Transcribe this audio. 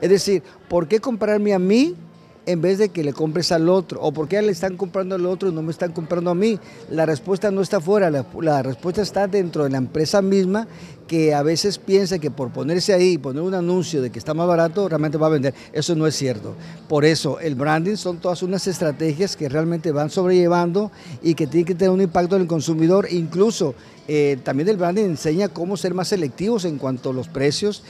Es decir, ¿por qué comprarme a mí en vez de que le compres al otro? ¿O por qué le están comprando al otro y no me están comprando a mí? La respuesta no está fuera, la, respuesta está dentro de la empresa misma que a veces piensa que por ponerse ahí y poner un anuncio de que está más barato, realmente va a vender. Eso no es cierto. Por eso, el branding son todas unas estrategias que realmente van sobrellevando y que tienen que tener un impacto en el consumidor. Incluso eh, también el branding enseña cómo ser más selectivos en cuanto a los precios